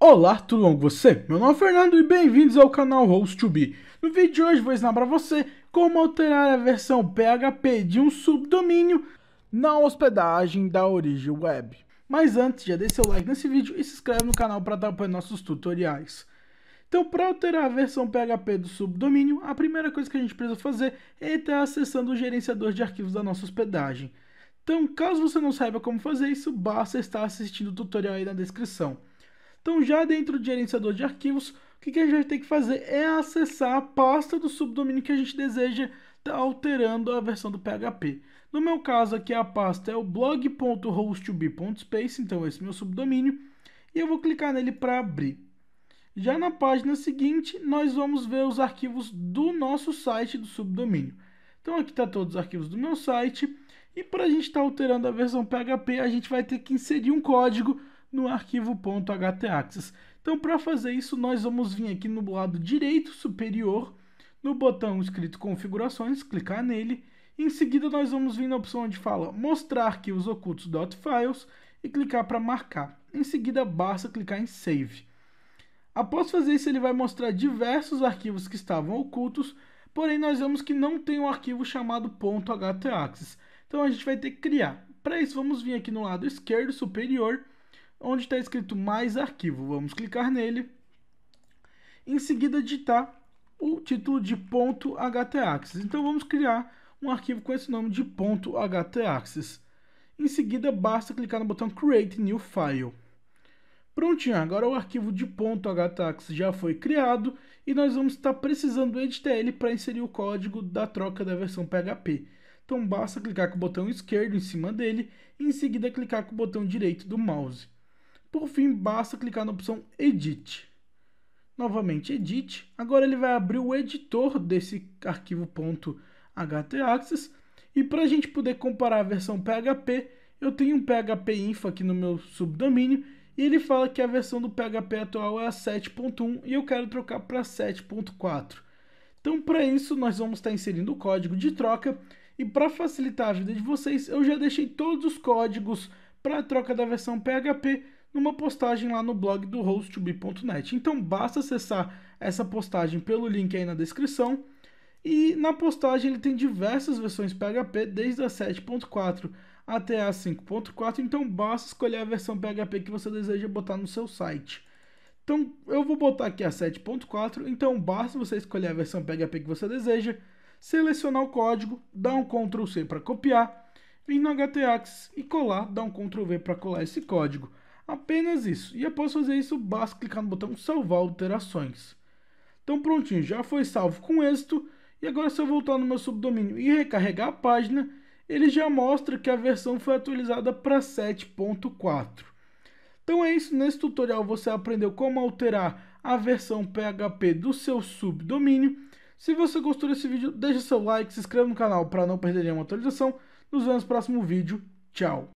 Olá, tudo bom com você? Meu nome é Fernando e bem-vindos ao canal Host2B. No vídeo de hoje vou ensinar para você como alterar a versão PHP de um subdomínio na hospedagem da origem web. Mas antes, já deixa seu like nesse vídeo e se inscreve no canal para dar apoiando nossos tutoriais. Então, para alterar a versão PHP do subdomínio, a primeira coisa que a gente precisa fazer é estar acessando o gerenciador de arquivos da nossa hospedagem. Então, caso você não saiba como fazer isso, basta estar assistindo o tutorial aí na descrição. Então, já dentro do gerenciador de arquivos, o que, a gente vai ter que fazer é acessar a pasta do subdomínio que a gente deseja tá alterando a versão do PHP. No meu caso aqui a pasta é o blog.hosttobe.space, então esse é meu subdomínio, e eu vou clicar nele para abrir. Já na página seguinte, nós vamos ver os arquivos do nosso site do subdomínio. Então aqui está todos os arquivos do meu site, e para a gente estar tá alterando a versão PHP, a gente vai ter que inserir um código no arquivo.htaxis. Então, para fazer isso, nós vamos vir aqui no lado direito superior, no botão escrito configurações, clicar nele. Em seguida, nós vamos vir na opção onde fala mostrar arquivos ocultos.files e clicar para marcar. Em seguida, basta clicar em save. Após fazer isso, ele vai mostrar diversos arquivos que estavam ocultos, porém nós vemos que não tem um arquivo chamado .htaxis. Então a gente vai ter que criar. Para isso, vamos vir aqui no lado esquerdo superior onde está escrito mais arquivo. Vamos clicar nele. Em seguida, digitar o título de ponto .htaxis. Então vamos criar um arquivo com esse nome de ponto .htaxis. Em seguida, basta clicar no botão Create New File. Prontinho, agora o arquivo de ponto .htaxis já foi criado e nós vamos estar precisando editar ele para inserir o código da troca da versão PHP. Então basta clicar com o botão esquerdo em cima dele e em seguida clicar com o botão direito do mouse. Por fim, basta clicar na opção Edit. Novamente, Edit. Agora ele vai abrir o editor desse arquivo .htaccess. E para a gente poder comparar a versão PHP, eu tenho um PHP Info aqui no meu subdomínio e ele fala que a versão do PHP atual é a 7.1 e eu quero trocar para 7.4. Então, para isso, nós vamos estar tá inserindo o código de troca e para facilitar a vida de vocês, eu já deixei todos os códigos para a troca da versão PHP numa postagem lá no blog do hosttobe.net. Então basta acessar essa postagem pelo link aí na descrição. E na postagem ele tem diversas versões PHP, desde a 7.4 até a 5.4, então basta escolher a versão PHP que você deseja botar no seu site. Então eu vou botar aqui a 7.4, então basta você escolher a versão PHP que você deseja, selecionar o código, dar um Ctrl C para copiar, vir no HTAX e colar, dar um Ctrl V para colar esse código. Apenas isso. E após fazer isso, basta clicar no botão salvar alterações. Então prontinho, já foi salvo com êxito. E agora se eu voltar no meu subdomínio e recarregar a página, ele já mostra que a versão foi atualizada para 7.4. Então é isso, nesse tutorial você aprendeu como alterar a versão PHP do seu subdomínio. Se você gostou desse vídeo, deixa seu like, se inscreva no canal para não perder nenhuma atualização. Nos vemos no próximo vídeo. Tchau!